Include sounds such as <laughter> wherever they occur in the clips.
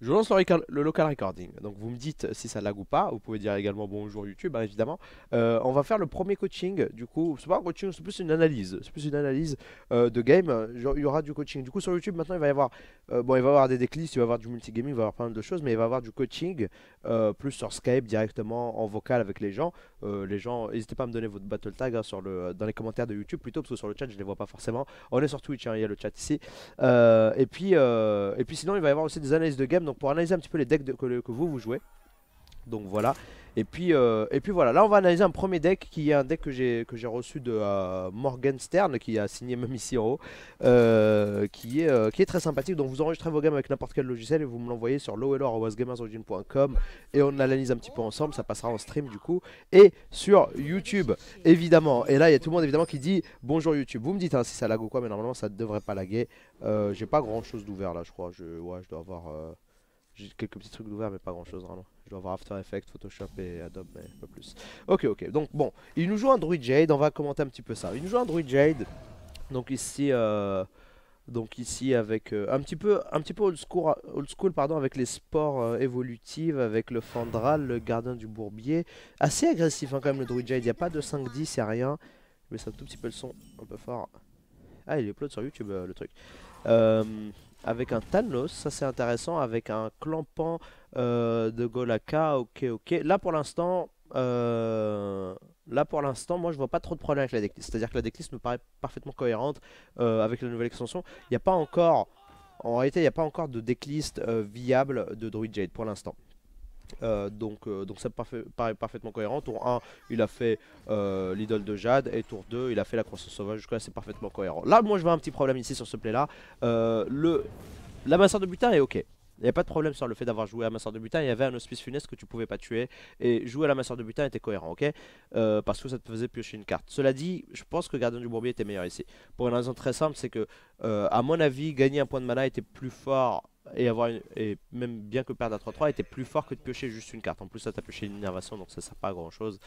Je lance le, local recording. Donc vous me dites si ça lag ou pas. Vous pouvez dire également bonjour YouTube, hein, évidemment. Euh, on va faire le premier coaching. Du coup, c'est pas un coaching, c'est plus une analyse. C'est plus une analyse euh, de game. Il y aura du coaching. Du coup, sur YouTube, maintenant, il va y avoir, euh, bon, il va y avoir des déclics, il va y avoir du multigaming, il va y avoir plein de choses, mais il va y avoir du coaching euh, plus sur Skype directement en vocal avec les gens. Euh, les gens, n'hésitez pas à me donner votre battle tag hein, sur euh, dans les commentaires de YouTube plutôt, parce que sur le chat je les vois pas forcément. On est sur Twitch, hein, il y a le chat ici. et, puis, et puis sinon, il va y avoir aussi des analyses de game, donc pour analyser un petit peu les decks que, que vous vous jouez. Donc voilà. Et puis, euh, et puis voilà, là on va analyser un premier deck qui est un deck que j'ai reçu de euh, Morgan Stern, qui a signé même ici euh, qui, est, qui est très sympathique. Donc vous enregistrez vos games avec n'importe quel logiciel et vous me l'envoyez sur lowellorowasgamersorigin.com et on analyse un petit peu ensemble, ça passera en stream du coup, et sur YouTube évidemment. Et là il y a tout le monde évidemment qui dit bonjour YouTube. Vous me dites hein, si ça lag ou quoi, mais normalement ça devrait pas laguer. j'ai pas grand chose d'ouvert là, je crois. Je, ouais, je dois avoir j'ai quelques petits trucs d'ouvert, mais pas grand chose vraiment. Je dois avoir After Effects, Photoshop et Adobe, mais pas plus. Ok, ok. Donc bon, il nous joue un Druid Jade. On va commenter un petit peu ça. Il nous joue un Druid Jade. Donc ici, euh, donc ici avec euh, un petit peu, un petit peu old school, old school pardon, avec les sports euh, évolutives, avec le Fandral, le Gardien du Bourbier. Assez agressif hein, quand même le Druid Jade. Il n'y a pas de 5-10, il a rien. Je vais ça un tout petit peu le son, un peu fort. Ah, il upload sur YouTube le truc. avec un Thanos, ça c'est intéressant, avec un clampant euh, de Golaka, ok, ok. Là pour l'instant, euh, là pour l'instant, moi je vois pas trop de problème avec la decklist. C'est-à-dire que la decklist me paraît parfaitement cohérente euh, avec la nouvelle extension. Il n'y a pas encore, en réalité, il n'y a pas encore de decklist viable de Druid Jade pour l'instant. donc, donc ça me paraît parfaitement cohérent. Tour 1, il a fait l'idole de Jade. Et tour 2, il a fait la croissance sauvage. Jusque là, c'est parfaitement cohérent. Là, moi, je vois un petit problème ici sur ce play là. le... La masseur de butin est ok. Il n'y a pas de problème sur le fait d'avoir joué à Masseur de Butin. Il y avait un hospice funeste que tu pouvais pas tuer. Et jouer à la Masseur de Butin était cohérent, ok euh, Parce que ça te faisait piocher une carte. Cela dit, je pense que Gardien du Bourbier était meilleur ici. Pour une raison très simple, c'est que, euh, à mon avis, gagner un point de mana était plus fort et avoir et même bien que perdre à 3-3 était plus fort que de piocher juste une carte. En plus, ça t'a pioché une innervation, donc ça sert pas à grand chose.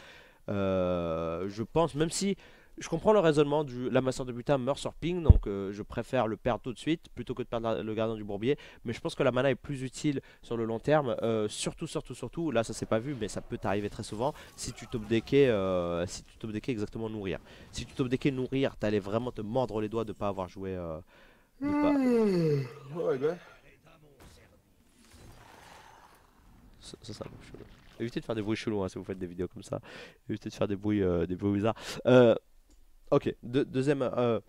Euh, je pense, même si je comprends le raisonnement du masseur de butin meurt sur ping, donc euh, je préfère le perdre tout de suite plutôt que de perdre le gardien du bourbier. Mais je pense que la mana est plus utile sur le long terme, euh, surtout, surtout, surtout. Là, ça s'est pas vu, mais ça peut t'arriver très souvent si tu top deckais, euh, si tu top exactement nourrir. Si tu top nourrir, t'allais vraiment te mordre les doigts de pas avoir joué. euh... pas... Mmh. ouais Ça, ça, Évitez de faire des bruits chelous hein, si vous faites des vidéos comme ça. Évitez de faire des bruits, des bruits bizarres. Ok, deuxième. Euh,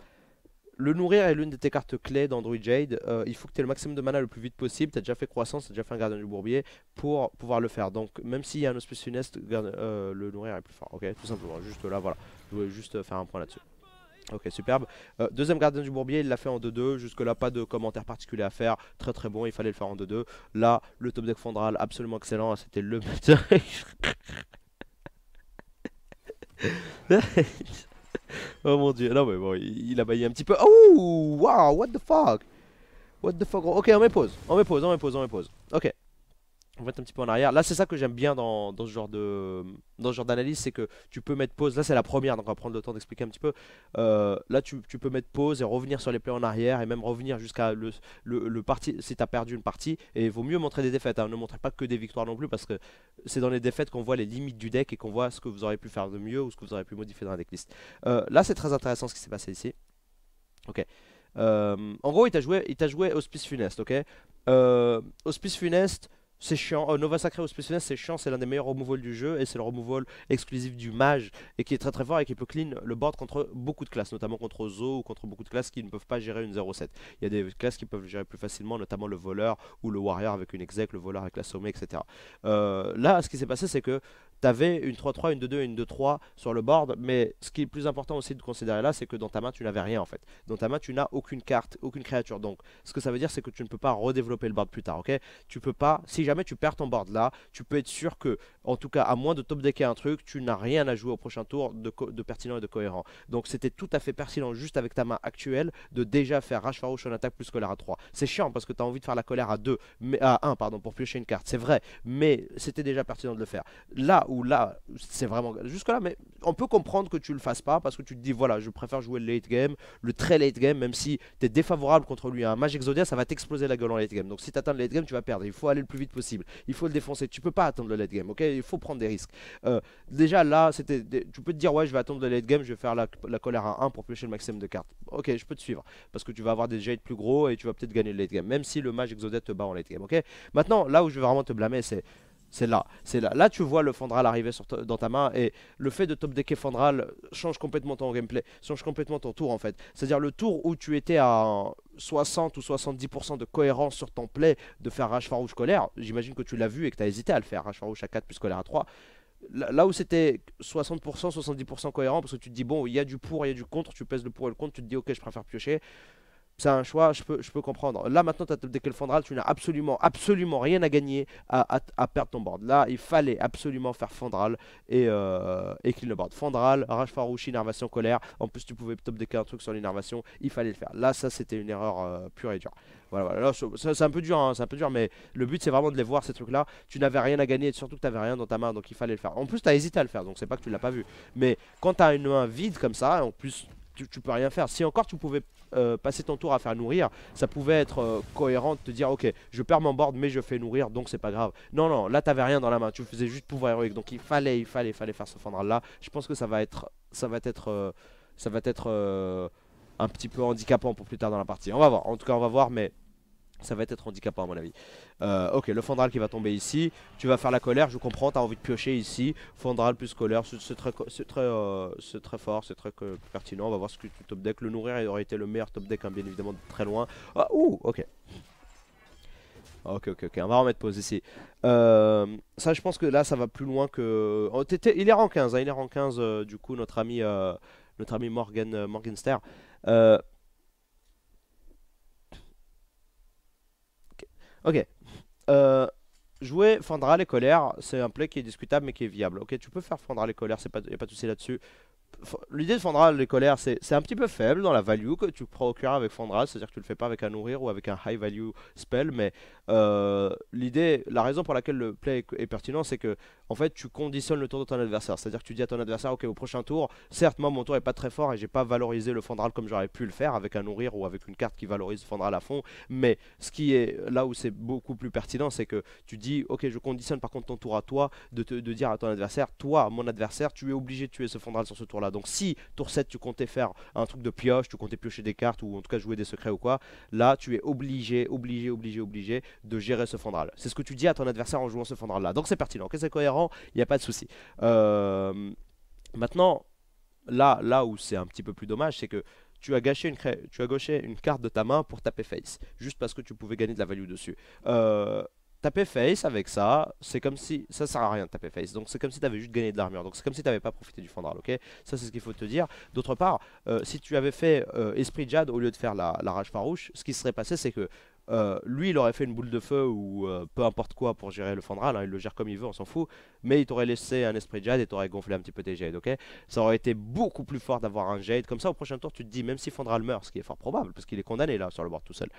le nourrir est l'une de tes cartes clés d'Android Jade. Euh, il faut que tu aies le maximum de mana le plus vite possible. Tu as déjà fait croissance, tu as déjà fait un gardien du bourbier pour pouvoir le faire. Donc, même s'il y a un hospice funeste, euh, le nourrir est plus fort. Ok, tout simplement. Juste là, voilà. Je voulais juste faire un point là-dessus. Ok, superbe. deuxième gardien du Bourbier, il l'a fait en 2-2. Jusque-là, pas de commentaires particuliers à faire. Très très bon, il fallait le faire en 2-2. Là, le top deck Fondral, absolument excellent. Ah, c'était le meilleur. <laughs> <laughs> <laughs> oh mon dieu, non mais bon, il, a baillé un petit peu. Oh, wow, what the fuck What the fuck Ok, on met pause, on met pause, on met pause, on met pause. Ok on va mettre un petit peu en arrière. Là, c'est ça que j'aime bien dans, ce genre de ce genre d'analyse, c'est que tu peux mettre pause. Là, c'est la première, donc on va prendre le temps d'expliquer un petit peu. Euh, là, tu, peux mettre pause et revenir sur les plays en arrière et même revenir jusqu'à le, parti si tu as perdu une partie. Et il vaut mieux montrer des défaites. Hein. Ne montrer pas que des victoires non plus parce que c'est dans les défaites qu'on voit les limites du deck et qu'on voit ce que vous aurez pu faire de mieux ou ce que vous aurez pu modifier dans la decklist. Euh, là, c'est très intéressant ce qui s'est passé ici. Ok. Euh, en gros, il t'a joué, joué Hospice Funeste, ok Hospice Funeste, c'est chiant. Oh, Nova Sacré au spécialiste, c'est chiant, c'est l'un des meilleurs removals du jeu et c'est le removal exclusif du mage et qui est très très fort et qui peut clean le board contre beaucoup de classes, notamment contre Zo ou contre beaucoup de classes qui ne peuvent pas gérer une 0-7. Il y a des classes qui peuvent gérer plus facilement, notamment le voleur ou le warrior avec une exec, le voleur avec la sommet, etc. Euh, là, ce qui s'est passé, c'est que T'avais une 3-3, une 2-2 une 2-3 sur le board, mais ce qui est plus important aussi de considérer là, c'est que dans ta main, tu n'avais rien en fait. Dans ta main, tu n'as aucune carte, aucune créature. Donc, ce que ça veut dire, c'est que tu ne peux pas redévelopper le board plus tard, ok Tu peux pas, si jamais tu perds ton board là, tu peux être sûr que, en tout cas, à moins de top decker un truc, tu n'as rien à jouer au prochain tour de, pertinent et de cohérent. Donc, c'était tout à fait pertinent, juste avec ta main actuelle, de déjà faire Rage Farouche en attaque plus colère à 3. C'est chiant parce que tu as envie de faire la colère à 2, mais à 1, pardon, pour piocher une carte, c'est vrai, mais c'était déjà pertinent de le faire. Là où là, c'est vraiment jusque-là, mais on peut comprendre que tu le fasses pas parce que tu te dis, voilà, je préfère jouer le late game, le très late game, même si tu es défavorable contre lui un mage Exodia, ça va t'exploser la gueule en late game. Donc si tu le late game, tu vas perdre. Il faut aller le plus vite possible. Il faut le défoncer. Tu peux pas attendre le late game, ok Il faut prendre des risques. Euh, déjà là, c'était, tu peux te dire, ouais, je vais attendre le late game, je vais faire la, colère à 1 pour piocher le maximum de cartes. Ok, je peux te suivre parce que tu vas avoir des jets plus gros et tu vas peut-être gagner le late game, même si le mage Exodia te bat en late game, ok Maintenant, là où je vais vraiment te blâmer, c'est c'est là, c'est là. Là, tu vois le Fandral arriver dans ta main et le fait de top deck Fandral change complètement ton gameplay, change complètement ton tour en fait. C'est-à-dire le tour où tu étais à 60 ou 70% de cohérence sur ton play de faire Rage Farouche Colère, j'imagine que tu l'as vu et que tu as hésité à le faire, Rage Farouche à 4 plus Colère à 3. Là où c'était 60%, 70% cohérent, parce que tu te dis, bon, il y a du pour, il y a du contre, tu pèses le pour et le contre, tu te dis, ok, je préfère piocher c'est un choix, je peux, je peux comprendre. Là, maintenant, tu as le Fondral, tu n'as absolument, absolument rien à gagner à, à, perdre ton board. Là, il fallait absolument faire fondral et, euh, et clean le board. Fondral, Rage Farouche, Innervation Colère. En plus, tu pouvais topdecker un truc sur l'innervation, il fallait le faire. Là, ça, c'était une erreur euh, pure et dure. Voilà, voilà. c'est un peu dur, hein, c'est un peu dur, mais le but, c'est vraiment de les voir, ces trucs-là. Tu n'avais rien à gagner et surtout que tu n'avais rien dans ta main, donc il fallait le faire. En plus, tu as hésité à le faire, donc c'est pas que tu l'as pas vu. Mais quand tu as une main vide comme ça, en plus, tu, peux rien faire. Si encore tu pouvais euh, passer ton tour à faire nourrir, ça pouvait être euh, cohérent de te dire ok, je perds mon board mais je fais nourrir donc c'est pas grave. Non, non, là t'avais rien dans la main, tu faisais juste pouvoir héroïque. Donc il fallait, il fallait, il fallait faire ce fendre là. Je pense que ça va être, ça va être, euh, ça va être un petit peu handicapant pour plus tard dans la partie. On va voir, en tout cas on va voir mais ça va être handicapant à mon avis. Euh, ok, le Fondral qui va tomber ici. Tu vas faire la colère, je comprends, t'as envie de piocher ici. Fondral plus colère, c'est très, euh, très, fort, c'est très euh, pertinent. On va voir ce que tu top deck. Le nourrir aurait été le meilleur top deck, hein, bien évidemment, de très loin. Oh, ouh, ok. Ok, ok, ok, on va remettre pause ici. ça, je pense que là, ça va plus loin que... Oh, il est rang 15, hein, il est rang 15, du coup, notre ami, notre ami Morgan, Morganster. Ok. Euh, jouer Fondra les colères, c'est un play qui est discutable mais qui est viable. Ok, tu peux faire Fandral les Colère, il n'y a pas de souci là-dessus. L'idée de Fandral, les colères, c'est un petit peu faible dans la value que tu procures avec Fandral, c'est-à-dire que tu le fais pas avec un nourrir ou avec un high value spell, mais euh, l'idée, la raison pour laquelle le play est, pertinent, c'est que en fait tu conditionnes le tour de ton adversaire, c'est-à-dire que tu dis à ton adversaire, ok, au prochain tour, certes, moi mon tour est pas très fort et j'ai pas valorisé le Fandral comme j'aurais pu le faire avec un nourrir ou avec une carte qui valorise Fandral à fond, mais ce qui est là où c'est beaucoup plus pertinent, c'est que tu dis, ok, je conditionne par contre ton tour à toi de, dire à ton adversaire, toi, mon adversaire, tu es obligé de tuer ce Fandral sur ce tour là donc si tour 7 tu comptais faire un truc de pioche, tu comptais piocher des cartes ou en tout cas jouer des secrets ou quoi, là tu es obligé, obligé, obligé, obligé de gérer ce fondral. C'est ce que tu dis à ton adversaire en jouant ce fondral là. Donc c'est pertinent, c'est cohérent, il n'y a pas de souci. Euh, maintenant, là, là où c'est un petit peu plus dommage, c'est que tu as, gâché une tu as gauché une carte de ta main pour taper face, juste parce que tu pouvais gagner de la value dessus. Euh, taper face avec ça, c'est comme si... Ça sert à rien de taper face, donc c'est comme si t'avais juste gagné de l'armure, donc c'est comme si t'avais pas profité du Fandral, ok Ça c'est ce qu'il faut te dire. D'autre part, euh, si tu avais fait euh, Esprit Jade au lieu de faire la Rage Farouche, ce qui serait passé c'est que euh, lui, il aurait fait une boule de feu ou euh, peu importe quoi pour gérer le fondral hein, il le gère comme il veut, on s'en fout, mais il t'aurait laissé un esprit Jade et t'aurait gonflé un petit peu tes Jade, ok Ça aurait été beaucoup plus fort d'avoir un Jade, comme ça au prochain tour tu te dis, même si Fandral meurt, ce qui est fort probable, parce qu'il est condamné là sur le bord tout seul,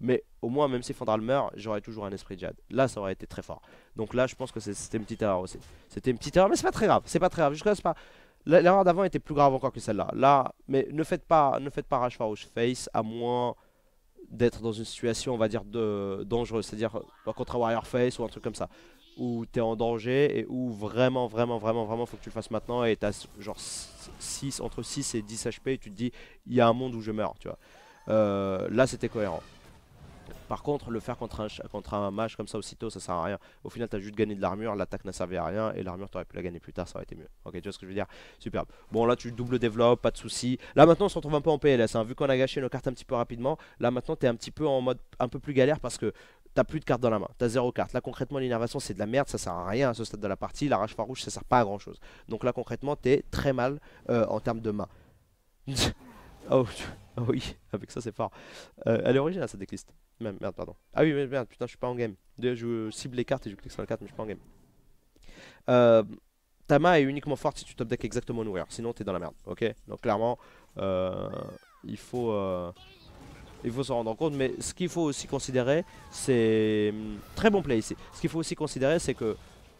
mais au moins même si Fandral meurt, j'aurais toujours un esprit Jade. Là, ça aurait été très fort. Donc là, je pense que c'était une petite erreur aussi. C'était une petite erreur, mais c'est pas très grave, c'est pas très grave, jusqu'à c'est pas... L'erreur d'avant était plus grave encore que celle-là. Là, mais ne faites pas, ne faites pas Face, à moins d'être dans une situation, on va dire, de, dangereuse, c'est-à-dire contre euh, un Warrior Face ou un truc comme ça, où tu es en danger et où vraiment, vraiment, vraiment, vraiment, faut que tu le fasses maintenant et tu as genre 6, entre 6 et 10 HP et tu te dis, il y a un monde où je meurs, tu vois. Euh, là, c'était cohérent. Par contre, le faire contre un, contre comme ça aussitôt, ça sert à rien. Au final, t'as juste gagné de l'armure, l'attaque n'a servi à rien, et l'armure, t'aurais pu la gagner plus tard, ça aurait été mieux. Ok, tu vois ce que je veux dire Superbe. Bon, là, tu double développes, pas de soucis. Là, maintenant, on se retrouve un peu en PLS. Hein. Vu qu'on a gâché nos cartes un petit peu rapidement, là, maintenant, t'es un petit peu en mode un peu plus galère parce que t'as plus de cartes dans la main, t'as zéro carte. Là concrètement l'innervation c'est de la merde, ça sert à rien à hein, ce stade de la partie, la rage farouche ça sert pas à grand chose. Donc là concrètement t'es très mal euh, en termes de main. <laughs> oh, <laughs> oui, avec ça c'est fort. Euh, elle est originale même, pardon. Ah oui, merde, putain, je suis pas en game. Je euh, cible les cartes et je clique sur la carte, mais je suis pas en game. Euh, ta main est uniquement forte si tu top deck exactement une sinon t'es dans la merde, ok Donc clairement, euh, il faut euh, il faut s'en rendre compte, mais ce qu'il faut aussi considérer, c'est... Hum, très bon play ici. Ce qu'il faut aussi considérer, c'est que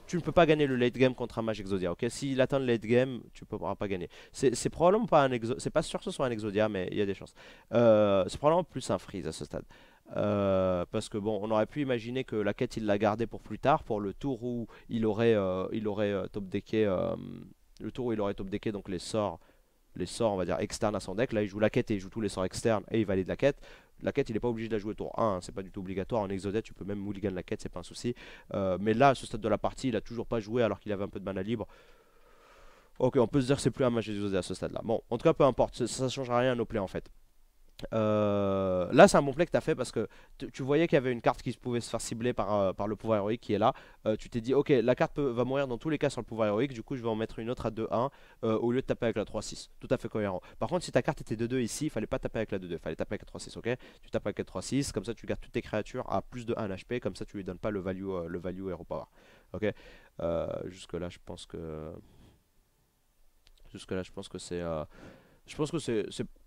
tu ne peux pas gagner le late game contre un mage Exodia, ok S'il atteint le late game, tu ne pourras pas gagner. C'est probablement pas un c'est pas sûr que ce soit un Exodia, mais il y a des chances. c'est probablement plus un freeze à ce stade. Euh, parce que bon, on aurait pu imaginer que la quête il l'a gardée pour plus tard, pour le tour où il aurait, euh, il aurait euh, top decké, le tour où il aurait top decké donc les sorts, les sorts on va dire externes à son deck. Là il joue la quête et il joue tous les sorts externes et il valide la quête. La quête il n'est pas obligé de la jouer tour 1, hein, c'est pas du tout obligatoire. En exodet tu peux même mulligan la quête, c'est pas un souci. mais là à ce stade de la partie il a toujours pas joué alors qu'il avait un peu de mana libre. Ok, on peut se dire que c'est plus un match exodé à ce stade là. Bon, en tout cas peu importe, ça, ne changera rien à nos plays en fait. Euh, là, c'est un bon play que tu as fait parce que tu voyais qu'il y avait une carte qui pouvait se faire cibler par, euh, par le pouvoir héroïque qui est là. Euh, tu t'es dit, ok, la carte va mourir dans tous les cas sur le pouvoir héroïque, du coup, je vais en mettre une autre à 2-1 au lieu de taper avec la 3-6. Tout à fait cohérent. Par contre, si ta carte était 2-2 ici, il fallait pas taper avec la 2-2, fallait taper avec la 3-6, ok Tu tapes avec la 3-6, comme ça, tu gardes toutes tes créatures à plus de 1 HP, comme ça, tu lui donnes pas le value, le value hero power. Ok Jusque-là, je pense que. Jusque-là, je pense que c'est. Je pense que c'est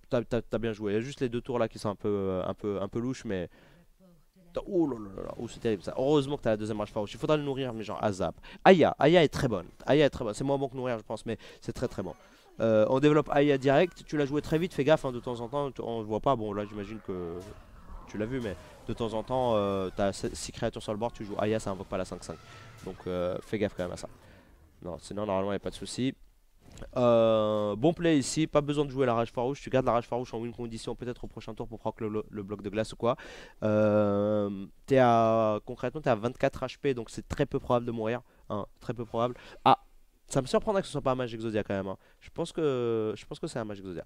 t'as bien joué. Il y a juste les deux tours là qui sont un peu, euh, un peu, un peu louches, mais. Oh là là là, oh, c'est terrible ça. Heureusement que t'as la deuxième rage farouche. Il faudra le nourrir, mais genre Zap. Aya, Aya est très bonne. Aya est très bonne. C'est moins bon que nourrir, je pense, mais c'est très très bon. Euh, on développe Aya direct. Tu l'as joué très vite, fais gaffe hein, de temps en temps. On voit pas. Bon, là j'imagine que tu l'as vu, mais de temps en temps, euh, t'as 6 créatures sur le bord, Tu joues Aya, ça invoque pas la 5-5. Donc euh, fais gaffe quand même à ça. Non, sinon, normalement, il n'y a pas de souci. Euh, bon play ici, pas besoin de jouer la rage farouche, tu gardes la rage farouche en win condition peut-être au prochain tour pour proc le, bloc de glace ou quoi. Euh, à, concrètement t'es à 24 HP donc c'est très peu probable de mourir, hein, très peu probable. Ah, ça me surprendrait que ce soit pas un match Exodia quand même, hein. je pense que que c'est un match Exodia.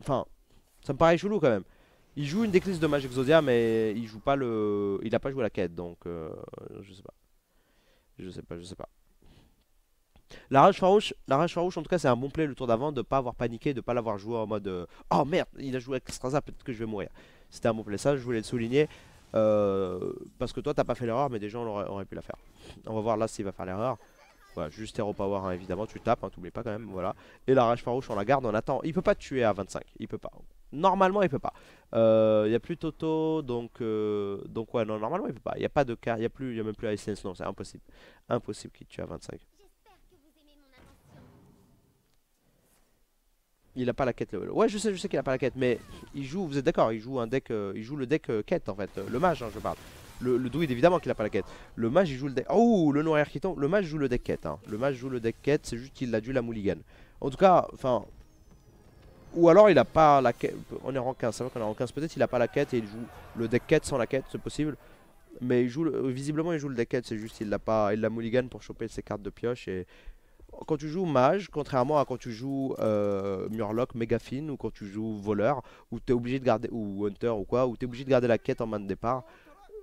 enfin, ça me paraît chelou quand même. Il joue une déclisse de Magic Exodia mais il joue pas le, il a pas joué la quête donc euh, je sais pas. Je sais pas, je sais pas. La rage farouche, la rage farouche en tout cas c'est un bon play le tour d'avant de pas avoir paniqué, de pas l'avoir joué en mode euh, oh merde il a joué avec Straza peut-être que je vais mourir. C'était un bon play ça je voulais le souligner euh, parce que toi t'as pas fait l'erreur mais des gens auraient, pu la faire. On va voir là s'il va faire l'erreur. Voilà, juste Hero Power hein, évidemment, tu tapes, hein, t'oublies pas quand même, voilà. Et la rage farouche on la garde, on attend. Il peut pas tuer à 25, il peut pas. Normalement il peut pas. Euh, il n'y a plus Toto, donc donc ouais non normalement il peut pas. Il n'y a pas de cas, il y a plus, il y a même plus Essence, non c'est impossible, impossible qu'il tue à 25. Il a pas la quête Ouais, je sais, je sais qu'il a pas la quête, mais il joue, vous êtes d'accord, il joue un deck, euh, il joue le deck euh, quête en fait, euh, le mage, hein, je parle. Le, le druide évidemment qu'il a pas la quête. Le mage il joue le deck. Oh, le noir qui tombe. Le mage joue le deck quête. Hein. Le mage joue le deck quête, c'est juste qu'il a dû la mulligan. En tout cas, enfin. Ou alors il a pas la quête. On est en 15, c'est vrai qu'on est en 15. Peut-être il a pas la quête et il joue le deck quête sans la quête, c'est possible. Mais il joue visiblement il joue le deck quête, c'est juste qu'il l'a pas. Il l'a mulligan pour choper ses cartes de pioche et quand tu joues mage, contrairement à quand tu joues euh, murloc, méga fine, ou quand tu joues voleur, où obligé de garder ou hunter ou quoi, où es obligé de garder la quête en main de départ.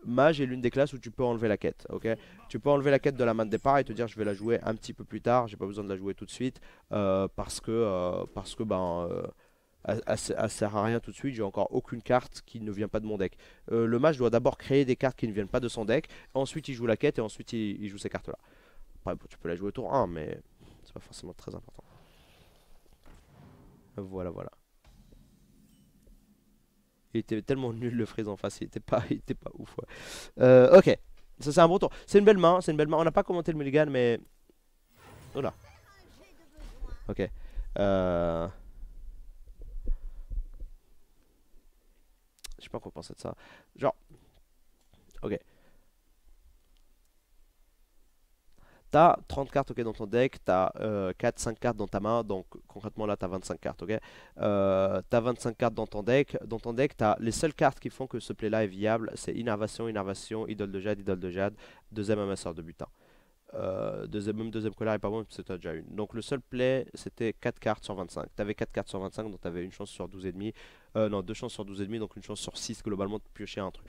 Mage est l'une des classes où tu peux enlever la quête, ok Tu peux enlever la quête de la main de départ et te dire je vais la jouer un petit peu plus tard, j'ai pas besoin de la jouer tout de suite euh, parce que euh, parce que ben elle, sert à rien tout de suite, j'ai encore aucune carte qui ne vient pas de mon deck. le mage doit d'abord créer des cartes qui ne viennent pas de son deck, ensuite il joue la quête et ensuite il, joue ces cartes-là. Après, tu peux la jouer au tour 1, mais pas forcément très important. Voilà, voilà. Il était tellement nul le freeze en face, il était pas, <laughs> il était pas ouf. Euh, ok, ça c'est un bon tour. C'est une belle main, c'est une belle main. On n'a pas commenté le mulligan, mais... voilà. Ok. Euh, je sais pas quoi penser de ça. Genre... Ok. T'as 30 cartes ok dans ton deck, t'as 4-5 euh, cartes dans ta main, donc concrètement là t'as 25 cartes, ok euh, T'as 25 cartes dans ton deck, dans ton deck t'as les seules cartes qui font que ce play là est viable, c'est Innervation, Innervation, Idole de Jade, Idole de Jade, deuxième amasseur de butin. Euh, deuxième, même deuxième colère est pas bon parce déjà une. Donc le seul play c'était 4 cartes sur 25. T'avais 4 cartes sur 25 donc t'avais une chance sur et Euh, non, 2 chances sur 12,5 donc une chance sur 6 globalement de piocher un truc.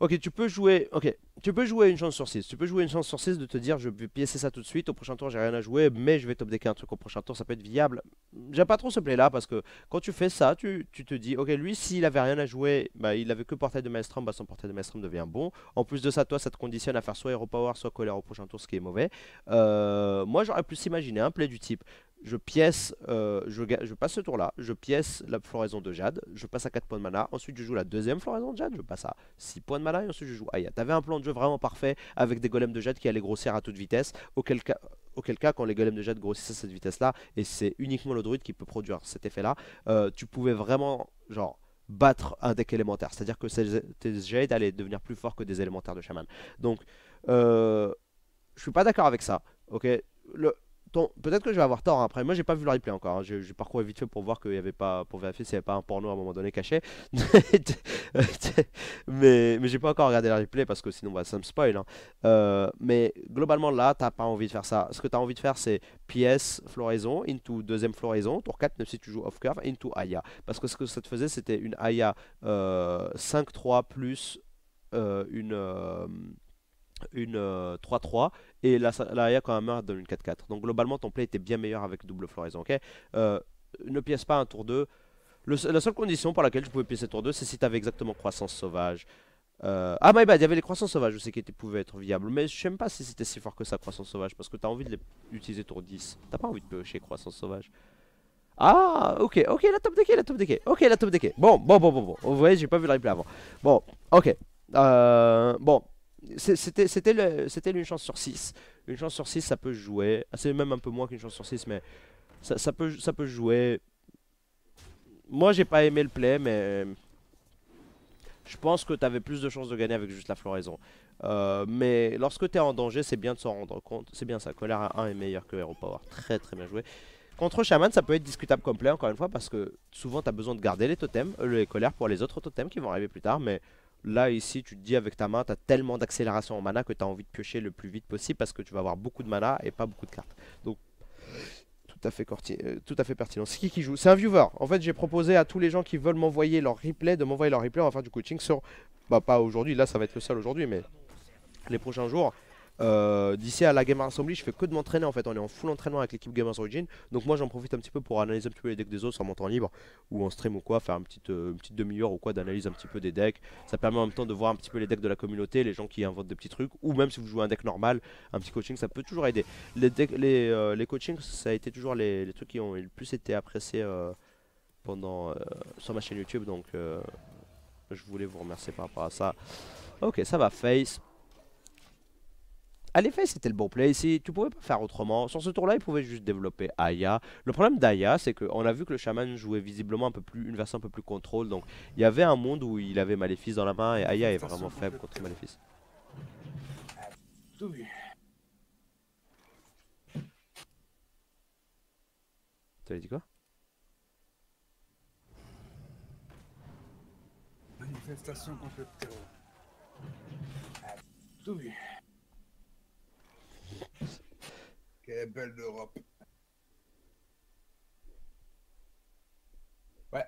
Ok, tu peux jouer. Ok, tu peux jouer une chance sur 6. Tu peux jouer une chance sur 6 de te dire je vais piécer ça tout de suite. Au prochain tour, j'ai rien à jouer, mais je vais top un truc au prochain tour, ça peut être viable. J'aime pas trop ce play là parce que quand tu fais ça, tu, te dis ok, lui, s'il avait rien à jouer, bah il avait que portail de Maelstrom, bah son portail de Maelstrom devient bon. En plus de ça, toi, ça te conditionne à faire soit Hero Power, soit Colère au prochain tour, ce qui est mauvais. Euh, moi, j'aurais pu s'imaginer un play du type je pièce, euh, je, passe ce tour-là, je pièce la floraison de Jade, je passe à 4 points de mana, ensuite je joue la deuxième floraison de Jade, je passe à 6 points de mana, et ensuite je joue Aya. T'avais un plan de jeu vraiment parfait, avec des golems de Jade qui allaient grossir à toute vitesse, auquel cas, auquel cas quand les golems de Jade grossissent à cette vitesse-là, et c'est uniquement le druide qui peut produire cet effet-là, euh, tu pouvais vraiment, genre battre un deck élémentaire, c'est-à-dire que tes Jade allaient devenir plus forts que des élémentaires de chaman. Donc, euh, je suis pas d'accord avec ça. Ok, peut-être que je vais avoir tort hein. après. Moi, j'ai pas vu le replay encore. Hein. J'ai parcouru vite fait pour voir qu'il y avait pas, pour vérifier s'il n'y avait pas un porno à un moment donné caché. <laughs> mais mais j'ai pas encore regardé le replay parce que sinon, bah, ça me spoil. Hein. Euh, mais globalement, là, t'as pas envie de faire ça. Ce que tu as envie de faire, c'est pièce, floraison, into deuxième floraison, tour 4, même si tu joues off curve, into Aya. Parce que ce que ça te faisait, c'était une Aya 5-3 euh, plus euh, une une 3-3 euh, et la, quand même même dans une 4-4. Donc globalement ton play était bien meilleur avec double floraison. ok euh, ne pièce pas un tour 2. la seule condition pour laquelle je pouvais piécer tour 2, c'est si tu avais exactement croissance sauvage. Euh, ah my bad, il y avait les croissances sauvages aussi qui étaient, pouvaient être viables, mais je sais pas si c'était si fort que ça, croissance sauvage, parce que t'as envie de les utiliser tour 10. T'as pas envie de piocher croissance sauvage. Ah, ok, ok, la top deck, la top deck, ok, la top deck. Bon, bon, bon, bon, bon, vous voyez, j'ai pas vu le replay avant. Bon, ok, euh, bon, c'était une chance sur 6. Une chance sur 6, ça peut jouer. Ah, c'est même un peu moins qu'une chance sur 6, mais ça, peut, ça peut jouer. Moi, j'ai pas aimé le play, mais je pense que tu avais plus de chances de gagner avec juste la floraison. Euh, mais lorsque tu es en danger, c'est bien de s'en rendre compte. C'est bien ça. Colère à 1 est meilleur que Hero Power. Très très bien joué. Contre Shaman, ça peut être discutable comme play, encore une fois, parce que souvent tu as besoin de garder les totems, euh, les colères pour les autres totems qui vont arriver plus tard, mais Là, ici, tu te dis avec ta main, tu as tellement d'accélération en mana que tu as envie de piocher le plus vite possible parce que tu vas avoir beaucoup de mana et pas beaucoup de cartes. Donc, tout à fait, euh, à fait pertinent. C'est qui qui joue C'est un viewer. En fait, j'ai proposé à tous les gens qui veulent m'envoyer leur replay de m'envoyer leur replay. On va faire du coaching sur. Bah, pas aujourd'hui, là, ça va être le seul aujourd'hui, mais les prochains jours. Euh, d'ici à la Game Assembly, je fais que de m'entraîner en fait. On est en full entraînement avec l'équipe Gamers Origin. Donc moi j'en profite un petit peu pour analyser un petit peu les decks des autres en montant libre ou en stream ou quoi, faire euh, une petite, demi-heure ou quoi d'analyse un petit peu des decks. Ça permet en même temps de voir un petit peu les decks de la communauté, les gens qui inventent des petits trucs ou même si vous jouez un deck normal, un petit coaching ça peut toujours aider. Les, euh, les, coachings ça a été toujours les, trucs qui ont le plus été appréciés pendant, sur ma chaîne YouTube donc je voulais vous remercier par rapport à ça. Ok, ça va, Face. À l'effet, c'était le bon play. Si tu pouvais pas faire autrement, sur ce tour-là, il pouvait juste développer Aya. Le problème d'Aya, c'est qu'on a vu que le chaman jouait visiblement un peu plus, une version un peu plus contrôle. Donc il y avait un monde où il avait Maléfice dans la main et Aya est vraiment faible contre Maléfice. Tout dit quoi Manifestation contre le terreau. Quelle belle Europe. Ouais.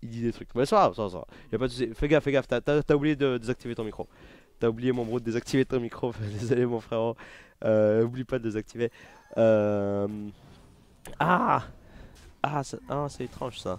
Il dit des trucs. Mais bah, ça va, ça ça Y a pas de soucis Fais gaffe, fais gaffe. T'as oublié de désactiver ton micro. T'as oublié, mon bro, de désactiver ton micro. <laughs> Désolé, mon frère. Euh, oublie pas de désactiver. Euh, ah Ah, ah c'est étrange, ça.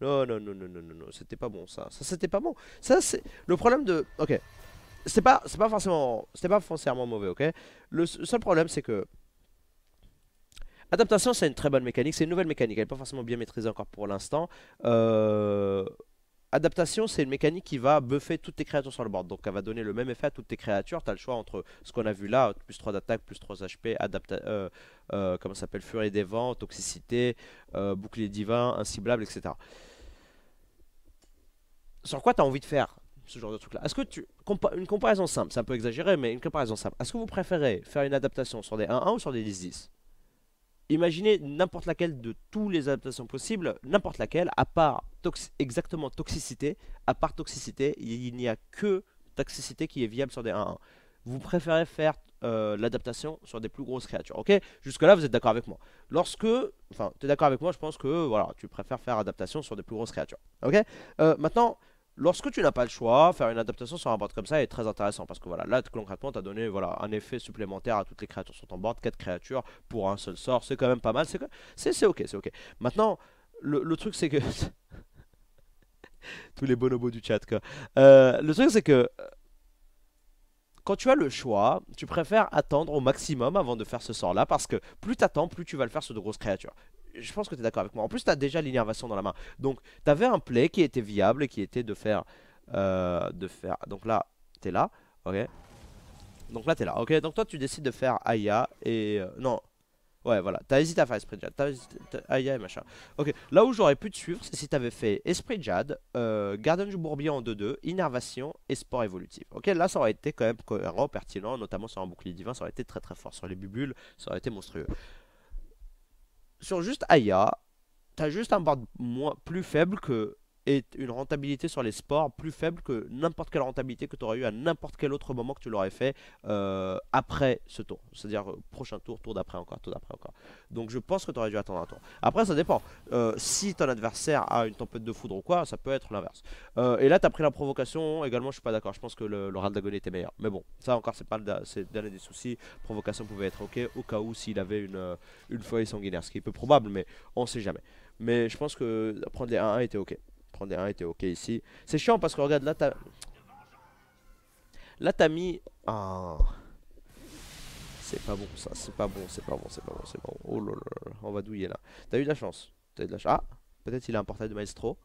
Non, non, non, non, non, non, non. c'était pas bon ça. Ça, c'était pas bon. Ça, c'est le problème de. Ok. C'est pas, c'est pas forcément, c'était pas forcément mauvais, ok. Le seul problème, c'est que adaptation, c'est une très bonne mécanique, c'est une nouvelle mécanique. Elle est pas forcément bien maîtrisée encore pour l'instant. Euh... Adaptation, c'est une mécanique qui va buffer toutes tes créatures sur le board. Donc elle va donner le même effet à toutes tes créatures. Tu as le choix entre ce qu'on a vu là, plus 3 d'attaque, plus 3 HP, adapta euh, euh, comment s'appelle, furie des vents, toxicité, euh, bouclier divin, inciblable, etc. Sur quoi tu as envie de faire ce genre de truc là Est-ce que tu. une comparaison simple, c'est un peu exagéré, mais une comparaison simple. Est-ce que vous préférez faire une adaptation sur des 1-1 ou sur des 10-10 Imaginez n'importe laquelle de toutes les adaptations possibles, n'importe laquelle, à part exactement toxicité. À part toxicité, il, n'y a que toxicité qui est viable sur des 1-1. Vous préférez faire euh, l'adaptation sur des plus grosses créatures, ok Jusque-là, vous êtes d'accord avec moi. Lorsque, enfin, tu es d'accord avec moi, je pense que, voilà, tu préfères faire adaptation sur des plus grosses créatures, ok euh, Maintenant, Lorsque tu n'as pas le choix, faire une adaptation sur un board comme ça est très intéressant parce que voilà, là concrètement, tu as donné voilà, un effet supplémentaire à toutes les créatures sur ton board, 4 créatures pour un seul sort, c'est quand même pas mal, c'est ok, c'est ok. Maintenant, le, le truc c'est que <laughs> tous les bonobos du chat. Quoi. Euh, le truc, c'est que euh, quand tu as le choix, tu préfères attendre au maximum avant de faire ce sort-là, parce que plus t'attends, plus tu vas le faire sur de grosses créatures. Je pense que tu es d'accord avec moi. En plus, tu as déjà l'innervation dans la main. Donc, t'avais un play qui était viable et qui était de faire... Euh, de faire... Donc là, tu là, ok Donc là, tu là, ok Donc toi, tu décides de faire Aya et... non, Ouais, voilà. T'as hésité à faire Esprit Jade. T'as hésité. Aya et machin. Ok. Là où j'aurais pu te suivre, c'est si t'avais fait Esprit Jade, euh, Garden du Bourbier en 2-2, Innervation et Sport évolutif. Ok, là, ça aurait été quand même cohérent, pertinent, notamment sur un bouclier divin. Ça aurait été très très fort. Sur les bubules, ça aurait été monstrueux. Sur juste Aya, t'as juste un board moins, plus faible que et une rentabilité sur les sports plus faible que n'importe quelle rentabilité que tu aurais eu à n'importe quel autre moment que tu l'aurais fait euh, après ce tour. C'est-à-dire euh, prochain tour, tour d'après encore, tour d'après encore. Donc je pense que tu aurais dû attendre un tour. Après, ça dépend. Euh, si ton adversaire a une tempête de foudre ou quoi, ça peut être l'inverse. et là, tu as pris la provocation. Également, je suis pas d'accord. Je pense que le, le d'agonie était meilleur. Mais bon, ça encore, c'est pas le dernier des soucis. Provocation pouvait être OK au cas où s'il avait une, une feuille sanguinaire, ce qui est peu probable, mais on ne sait jamais. Mais je pense que prendre les 1-1 était OK prends ok ici. C'est chiant parce que regarde, là t'as... Là t'as mis... Ah. C'est pas bon ça, c'est pas bon, c'est pas bon, c'est pas bon, c'est pas bon. Oh là on va douiller là. T'as eu de la chance. T'as eu de la chance. Ah, peut-être il a un portail de maestro.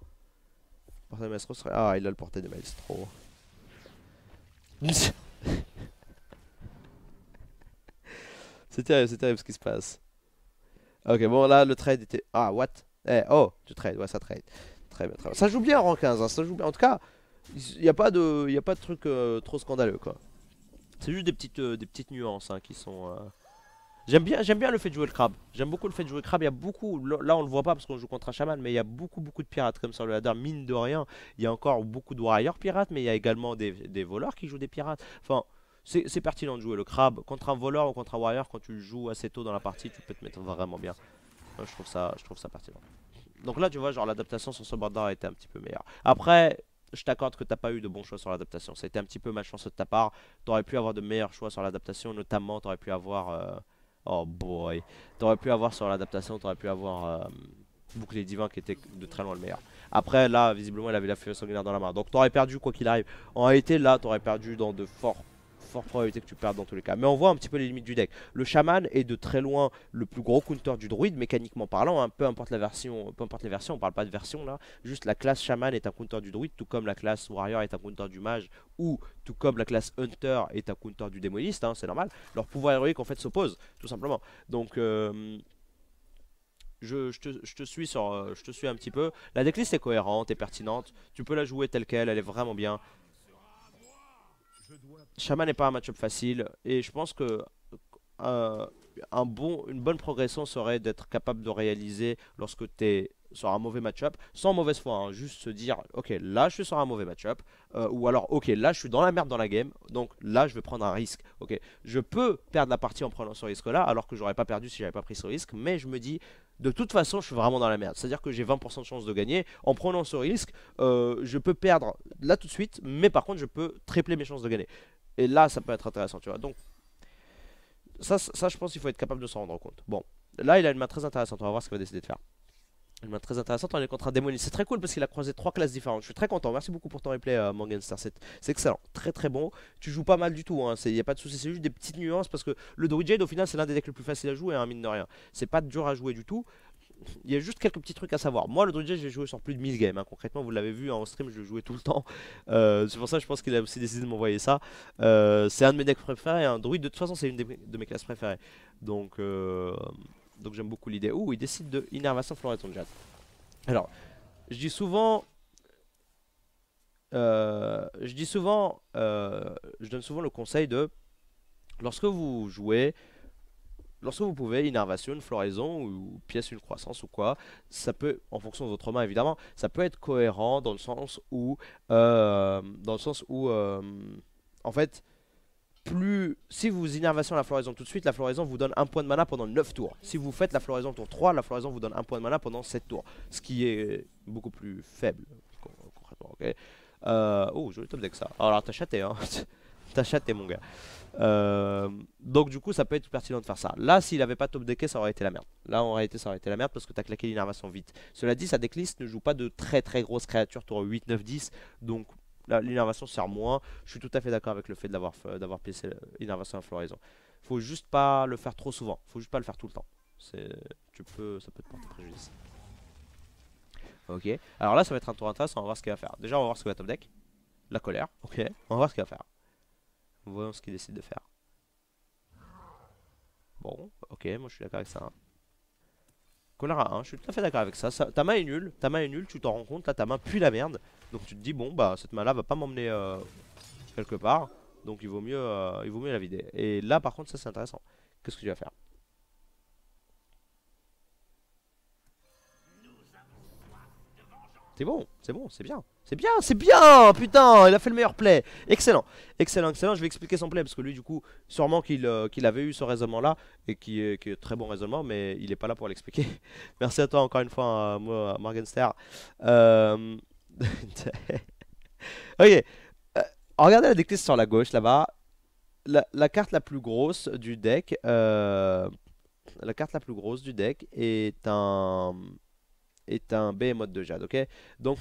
portail maestro serait... Ah, il a le portail de maestro. <laughs> c'est terrible, c'est terrible ce qui se passe. Ok, bon là le trade était... Ah, what eh, oh, tu trade, ouais, ça trade. Ça joue bien en 15, hein, ça joue bien. En tout cas, il n'y a, pas de, y a pas de truc euh, trop scandaleux, quoi. C'est juste des petites, euh, des petites nuances hein, qui sont... Euh, j'aime bien, bien le fait de jouer le crabe. J'aime beaucoup le fait de jouer le crabe. Il y a beaucoup, là on le voit pas parce qu'on joue contre un chaman, mais il y a beaucoup, beaucoup de pirates comme ça. Le ladder, mine de rien, il y a encore beaucoup de warriors pirates, mais il y a également des, voleurs qui jouent des pirates. Enfin, c'est pertinent de jouer le crabe. Contre un voleur ou contre un warrior, quand tu le joues assez tôt dans la partie, tu peux te mettre vraiment bien. je trouve ça, je trouve ça pertinent. Donc là, tu vois, genre l'adaptation sur ce a été un petit peu meilleure. Après, je t'accorde que t'as pas eu de bons choix sur l'adaptation. C'était un petit peu malchanceux de ta part. T'aurais pu avoir de meilleurs choix sur l'adaptation, notamment t'aurais pu avoir. Euh, oh boy. T'aurais pu avoir sur l'adaptation, t'aurais pu avoir. Euh, bouclé divin qui était de très loin le meilleur. Après, là, visiblement, il avait la feuille sanguinaire dans la main. Donc, t'aurais perdu quoi qu'il arrive. En réalité, là, t'aurais perdu dans de forts forte probabilité que tu perdes dans tous les cas. Mais on voit un petit peu les limites du deck. Le Shaman est de très loin le plus gros counter du druide, mécaniquement parlant. Hein, peu importe la version, peu importe les versions, on parle pas de version là. Juste la classe Shaman est un counter du druide, tout comme la classe Warrior est un counter du mage, ou tout comme la classe Hunter est un counter du démoniste, hein, c'est normal. Leur pouvoir héroïque en fait s'oppose, tout simplement. Donc. Euh, je, te, suis sur, euh, je te suis un petit peu. La decklist est cohérente et pertinente. Tu peux la jouer telle qu'elle, elle est vraiment bien. Shaman n'est pas un match facile. Et je pense que euh, bon, une bonne progression serait d'être capable de réaliser lorsque tu es sur un mauvais match-up, sans mauvaise foi, hein, juste se dire ok là je suis sur un mauvais match-up, euh, ou alors ok là je suis dans la merde dans la game, donc là je vais prendre un risque, ok je peux perdre la partie en prenant ce risque là, alors que j'aurais pas perdu si j'avais pas pris ce risque, mais je me dis de toute façon je suis vraiment dans la merde, c'est-à-dire que j'ai 20% de chance de gagner, en prenant ce risque euh, je peux perdre là tout de suite, mais par contre je peux tripler mes chances de gagner, et là ça peut être intéressant tu vois, donc ça, ça je pense qu'il faut être capable de s'en rendre compte, bon là il a une main très intéressante, on va voir ce qu'il va décider de faire. Une main très intéressante, on est contre un démon. C'est très cool parce qu'il a croisé trois classes différentes. Je suis très content. Merci beaucoup pour ton replay, euh, C'est excellent. Très très bon. Tu joues pas mal du tout. Il hein. n'y a pas de souci. C'est juste des petites nuances parce que le Druid Jade au final, c'est l'un des decks les plus faciles à jouer, hein, mine de rien. C'est pas dur à jouer du tout. Il y a juste quelques petits trucs à savoir. Moi, le Druid Jade j'ai joué sur plus de 1000 games. Hein. Concrètement, vous l'avez vu en stream, je le jouais tout le temps. Euh, c'est pour ça que je pense qu'il a aussi décidé de m'envoyer ça. Euh, c'est un de mes decks préférés. Un Druid, de toute façon, c'est une de mes classes préférées. Donc. Euh, donc j'aime beaucoup l'idée. Ouh, il décide de Innervation Floraison Jazz. Alors, je dis souvent. Euh, je dis souvent. Euh, je donne souvent le conseil de. Lorsque vous jouez. Lorsque vous pouvez, innervation, une floraison ou pièce, une croissance ou quoi, ça peut, en fonction de votre main évidemment, ça peut être cohérent dans le sens où, euh, dans le sens où, en fait, plus... Si vous innervation la floraison tout de suite, la floraison vous donne un point de mana pendant 9 tours. Si vous faites la floraison tour 3, la floraison vous donne un point de mana pendant 7 tours. Ce qui est beaucoup plus faible, concrètement, ok euh... Oh, joli top deck ça. Alors t'as chaté, hein <laughs> T'as chaté, mon gars. Euh, donc du coup ça peut être pertinent de faire ça Là s'il avait pas top decké ça aurait été la merde Là en réalité ça aurait été la merde parce que t'as claqué l'innervation vite Cela dit sa decklist ne joue pas de très très grosses créatures Tour 8, 9, 10 Donc L'innervation sert moins. Je suis tout à fait d'accord avec le fait d'avoir d'avoir piécé l'innervation à floraison. Faut juste pas le faire trop souvent. Faut juste pas le faire tout le temps. C'est tu peux ça peut te porter préjudice. Ok. Alors là ça va être un tour intéressant. On va voir ce qu'il va faire. Déjà on va voir ce que va top deck. La colère. Ok. On va voir ce qu'il va faire. Voyons ce qu'il décide de faire. Bon. Ok. Moi je suis d'accord avec ça. Hein. Hein. je suis tout à fait d'accord avec ça. Ta main est nulle, ta main est nulle, tu t'en rends compte, là ta main pue la merde. Donc tu te dis bon bah cette main là va pas m'emmener euh, quelque part. Donc il vaut mieux euh, il vaut mieux la vider. Et là par contre ça c'est intéressant. Qu'est-ce que tu vas faire C'est bon, c'est bon, c'est bien. C'est bien, c'est bien, putain, il a fait le meilleur play. Excellent, excellent, excellent. Je vais expliquer son play parce que lui, du coup, sûrement qu'il euh, qu'il avait eu ce raisonnement-là et qui est, très bon raisonnement, mais il n'est pas là pour l'expliquer. <laughs> Merci à toi encore une fois, euh, euh, morgan Morgenster. Euh... <laughs> ok, regardez la decklist sur la gauche là-bas. La, carte la plus grosse du deck, la carte la plus grosse du deck est un est un de jade, ok Donc